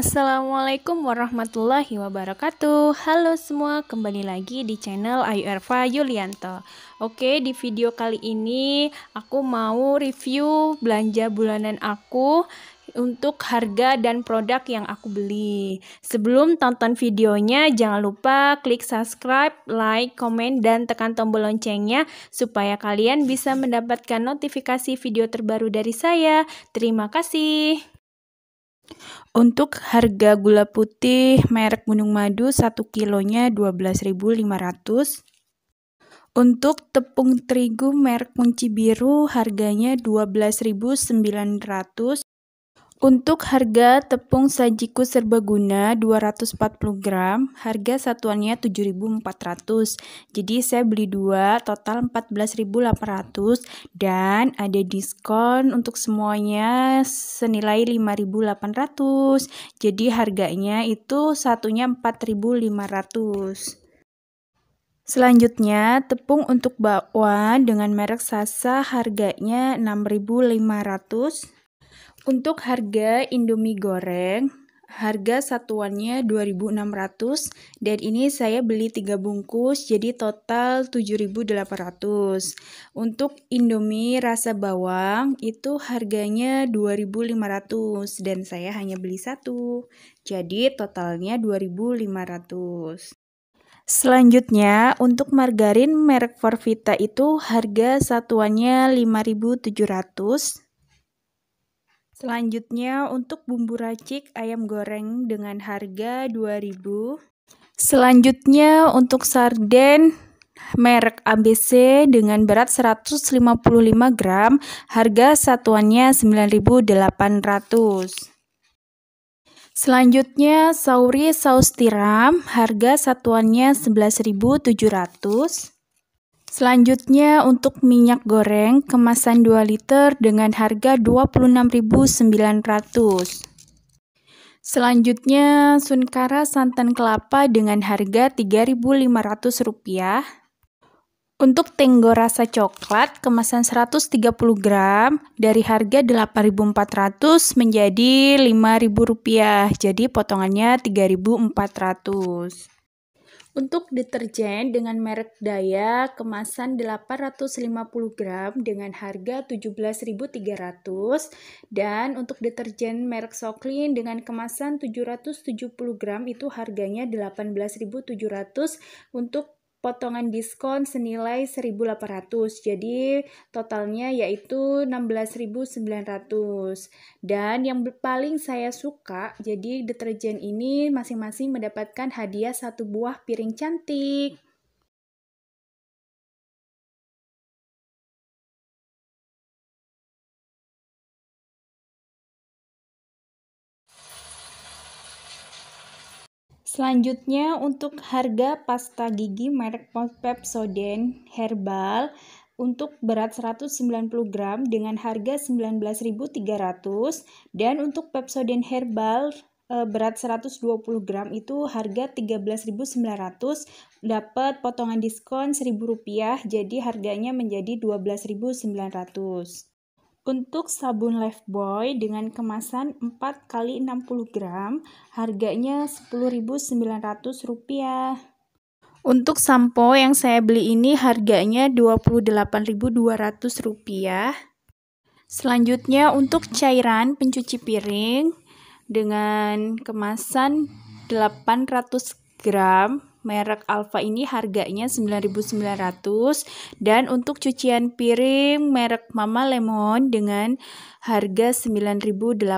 Assalamualaikum warahmatullahi wabarakatuh Halo semua, kembali lagi di channel Ayu Erva Yulianto Oke, di video kali ini aku mau review belanja bulanan aku untuk harga dan produk yang aku beli. Sebelum tonton videonya, jangan lupa klik subscribe, like, komen, dan tekan tombol loncengnya supaya kalian bisa mendapatkan notifikasi video terbaru dari saya. Terima kasih. Untuk harga gula putih merek Gunung Madu 1 kilonya 12.500. Untuk tepung terigu merek Kunci Biru harganya 12.900. Untuk harga tepung sajiku serbaguna 240 gram, harga satuannya 7.400. Jadi saya beli dua total 14.800 dan ada diskon untuk semuanya senilai 5.800. Jadi harganya itu satunya 4.500. Selanjutnya, tepung untuk bakwan dengan merek Sasa harganya 6.500. Untuk harga Indomie goreng, harga satuannya 2600 dan ini saya beli 3 bungkus jadi total 7800. Untuk Indomie rasa bawang itu harganya 2500 dan saya hanya beli satu. Jadi totalnya 2500. Selanjutnya, untuk margarin merek Forvita itu harga satuannya 5.700 Selanjutnya untuk bumbu racik ayam goreng dengan harga 2000. Selanjutnya untuk sarden merek ABC dengan berat 155 gram, harga satuannya 9.800. Selanjutnya sauri saus tiram, harga satuannya 11.700. Selanjutnya untuk minyak goreng kemasan 2 liter dengan harga 26900 Selanjutnya sunkara santan kelapa dengan harga 3.500 rupiah. Untuk tenggo rasa coklat kemasan 130 gram dari harga 8.400 menjadi 5000 rupiah, Jadi potongannya 3.400. Untuk deterjen dengan merek Daya kemasan 850 gram dengan harga 17.300 dan untuk deterjen merek Soklin dengan kemasan 770 gram itu harganya 18.700 untuk potongan diskon senilai 1.800. Jadi totalnya yaitu 16.900. Dan yang paling saya suka, jadi deterjen ini masing-masing mendapatkan hadiah satu buah piring cantik. Selanjutnya untuk harga pasta gigi merek Pepsodent Herbal untuk berat 190 gram dengan harga 19.300 dan untuk Pepsodent Herbal eh, berat 120 gram itu harga 13.900 dapat potongan diskon Rp1.000 jadi harganya menjadi 12.900. Untuk sabun Life Boy dengan kemasan 4 x 60 gram, harganya Rp10.900. Untuk sampo yang saya beli ini harganya Rp28.200. Selanjutnya untuk cairan pencuci piring dengan kemasan 800 gram merek Alfa ini harganya 9.900 dan untuk cucian piring merek Mama Lemon dengan harga 9.800.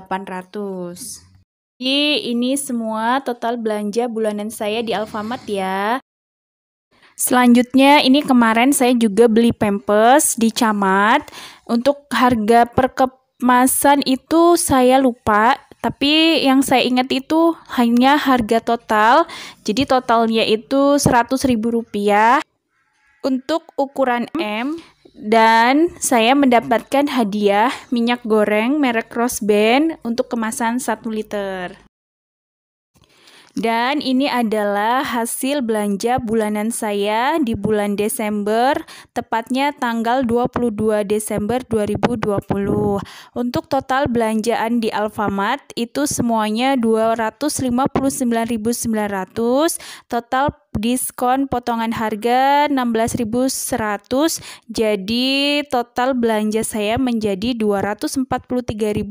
Jadi ini semua total belanja bulanan saya di Alfamart ya. Selanjutnya ini kemarin saya juga beli pempes di Camat. Untuk harga per kemasan itu saya lupa tapi yang saya ingat itu hanya harga total. Jadi totalnya itu seratus ribu rupiah untuk ukuran M dan saya mendapatkan hadiah minyak goreng merek Rosben untuk kemasan 1 liter. Dan ini adalah hasil belanja bulanan saya di bulan Desember, tepatnya tanggal 22 Desember 2020. Untuk total belanjaan di Alfamart itu semuanya 259.900, total diskon potongan harga 16.100 jadi total belanja saya menjadi 243.800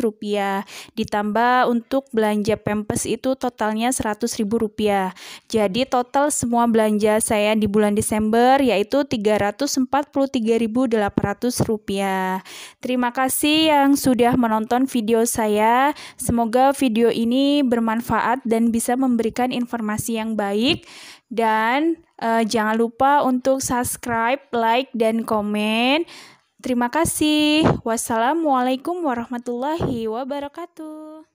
rupiah ditambah untuk belanja pempes itu totalnya 100.000 rupiah jadi total semua belanja saya di bulan Desember yaitu 343.800 rupiah terima kasih yang sudah menonton video saya semoga video ini bermanfaat dan bisa memberikan informasi yang baik baik dan uh, jangan lupa untuk subscribe, like dan komen. Terima kasih. Wassalamualaikum warahmatullahi wabarakatuh.